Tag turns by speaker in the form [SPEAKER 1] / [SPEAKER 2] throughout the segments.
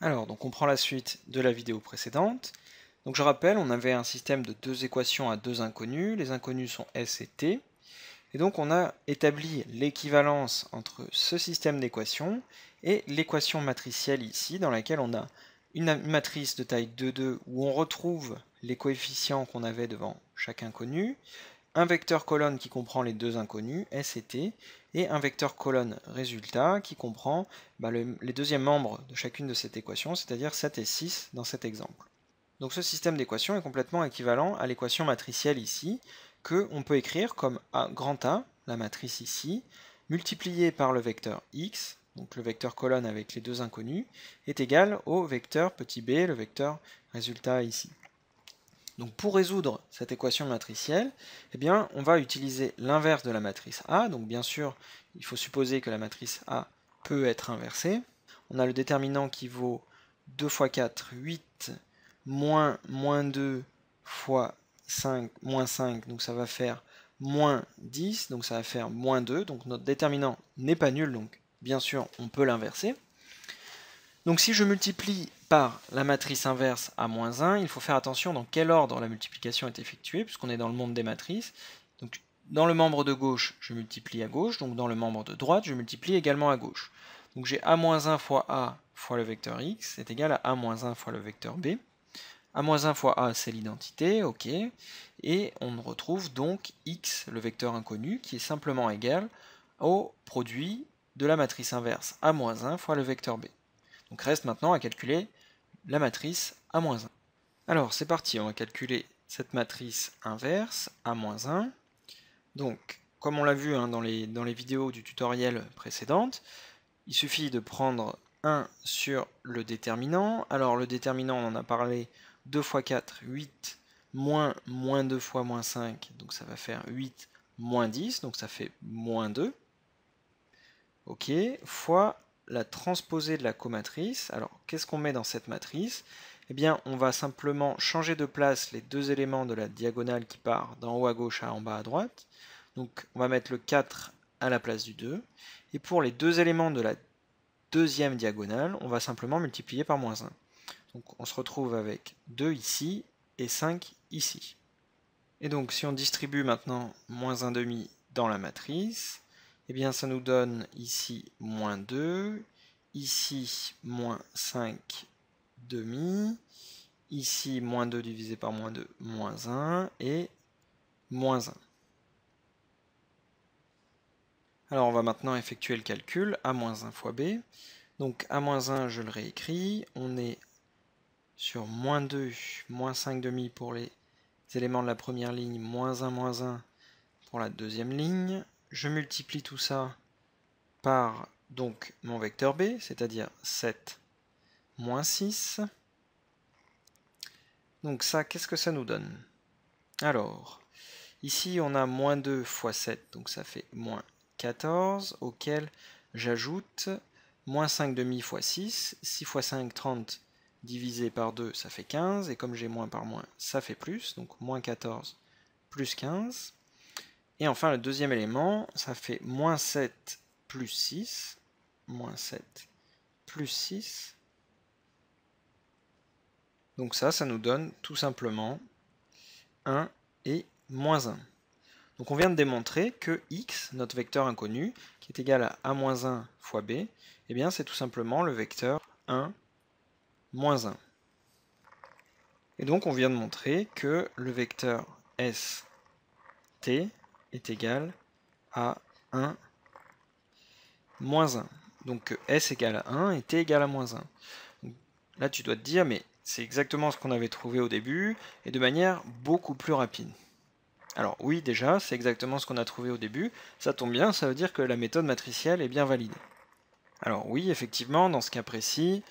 [SPEAKER 1] Alors, donc on prend la suite de la vidéo précédente. Donc je rappelle, on avait un système de deux équations à deux inconnues. Les inconnues sont S et T. Et donc on a établi l'équivalence entre ce système d'équations et l'équation matricielle ici, dans laquelle on a une matrice de taille 2-2 où on retrouve les coefficients qu'on avait devant chaque inconnu, un vecteur colonne qui comprend les deux inconnus, S et T, et un vecteur colonne résultat qui comprend bah, les deuxièmes membres de chacune de cette équation, c'est-à-dire 7 et 6 dans cet exemple. Donc ce système d'équations est complètement équivalent à l'équation matricielle ici, que on peut écrire comme A grand A, la matrice ici, multipliée par le vecteur x, donc le vecteur colonne avec les deux inconnus, est égal au vecteur petit b, le vecteur résultat ici. Donc pour résoudre cette équation matricielle, eh bien, on va utiliser l'inverse de la matrice A. Donc bien sûr, il faut supposer que la matrice A peut être inversée. On a le déterminant qui vaut 2 fois 4, 8, moins, moins 2 fois 5, moins 5, donc ça va faire moins 10, donc ça va faire moins 2. Donc notre déterminant n'est pas nul, donc bien sûr, on peut l'inverser. Donc si je multiplie par la matrice inverse à 1, il faut faire attention dans quel ordre la multiplication est effectuée, puisqu'on est dans le monde des matrices. Donc, dans le membre de gauche, je multiplie à gauche, donc dans le membre de droite, je multiplie également à gauche. Donc j'ai a-1 fois a fois le vecteur x est égal à a-1 fois le vecteur b. a-1 fois a, c'est l'identité, ok. Et on retrouve donc x, le vecteur inconnu, qui est simplement égal au produit de la matrice inverse a-1 fois le vecteur b. Donc reste maintenant à calculer la matrice A-1. Alors c'est parti, on va calculer cette matrice inverse, A-1. Donc, comme on l'a vu hein, dans, les, dans les vidéos du tutoriel précédente, il suffit de prendre 1 sur le déterminant. Alors le déterminant, on en a parlé 2 fois 4, 8, moins, moins 2 fois moins 5, donc ça va faire 8 moins 10, donc ça fait moins 2. Ok, fois la transposée de la comatrice. Alors, qu'est-ce qu'on met dans cette matrice Eh bien, on va simplement changer de place les deux éléments de la diagonale qui part d'en haut à gauche à en bas à droite. Donc, on va mettre le 4 à la place du 2. Et pour les deux éléments de la deuxième diagonale, on va simplement multiplier par moins 1. Donc, on se retrouve avec 2 ici et 5 ici. Et donc, si on distribue maintenant moins demi dans la matrice, et eh bien ça nous donne ici moins 2, ici moins 5 demi, ici moins 2 divisé par moins 2, moins 1, et moins 1. Alors on va maintenant effectuer le calcul, a moins 1 fois b. Donc a moins 1, je le réécris, on est sur moins 2, moins 5 demi pour les éléments de la première ligne, moins 1, moins 1 pour la deuxième ligne, je multiplie tout ça par donc mon vecteur B, c'est-à-dire 7 moins 6. Donc ça, qu'est-ce que ça nous donne Alors, ici on a moins 2 fois 7, donc ça fait moins 14, auquel j'ajoute moins 5 demi fois 6, 6 fois 5, 30, divisé par 2, ça fait 15, et comme j'ai moins par moins, ça fait plus, donc moins 14 plus 15. Et enfin, le deuxième élément, ça fait moins 7 plus 6, moins 7 plus 6. Donc ça, ça nous donne tout simplement 1 et moins 1. Donc on vient de démontrer que x, notre vecteur inconnu, qui est égal à a moins 1 fois b, et eh bien c'est tout simplement le vecteur 1 moins 1. Et donc on vient de montrer que le vecteur s t est égal à 1 moins 1. Donc euh, S égale à 1 et T égale à moins 1. là, tu dois te dire, mais c'est exactement ce qu'on avait trouvé au début, et de manière beaucoup plus rapide. Alors oui, déjà, c'est exactement ce qu'on a trouvé au début. Ça tombe bien, ça veut dire que la méthode matricielle est bien validée. Alors oui, effectivement, dans ce cas précis,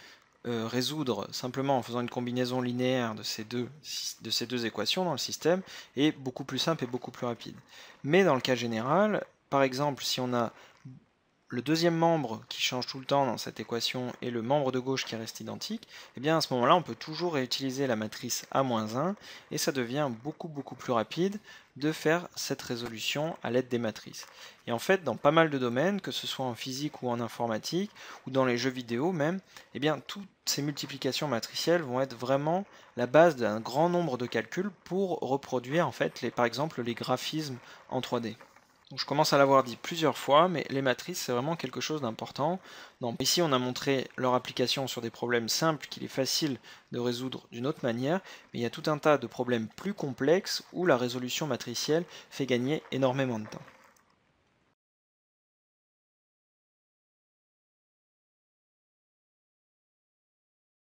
[SPEAKER 1] euh, résoudre simplement en faisant une combinaison linéaire de ces, deux, de ces deux équations dans le système est beaucoup plus simple et beaucoup plus rapide. Mais dans le cas général, par exemple, si on a le deuxième membre qui change tout le temps dans cette équation et le membre de gauche qui reste identique, et eh bien à ce moment-là, on peut toujours réutiliser la matrice A-1 et ça devient beaucoup beaucoup plus rapide de faire cette résolution à l'aide des matrices. Et en fait, dans pas mal de domaines, que ce soit en physique ou en informatique, ou dans les jeux vidéo même, et eh bien toutes ces multiplications matricielles vont être vraiment la base d'un grand nombre de calculs pour reproduire en fait par exemple les graphismes en 3D je commence à l'avoir dit plusieurs fois, mais les matrices, c'est vraiment quelque chose d'important. Ici, on a montré leur application sur des problèmes simples qu'il est facile de résoudre d'une autre manière, mais il y a tout un tas de problèmes plus complexes où la résolution matricielle fait gagner énormément de temps.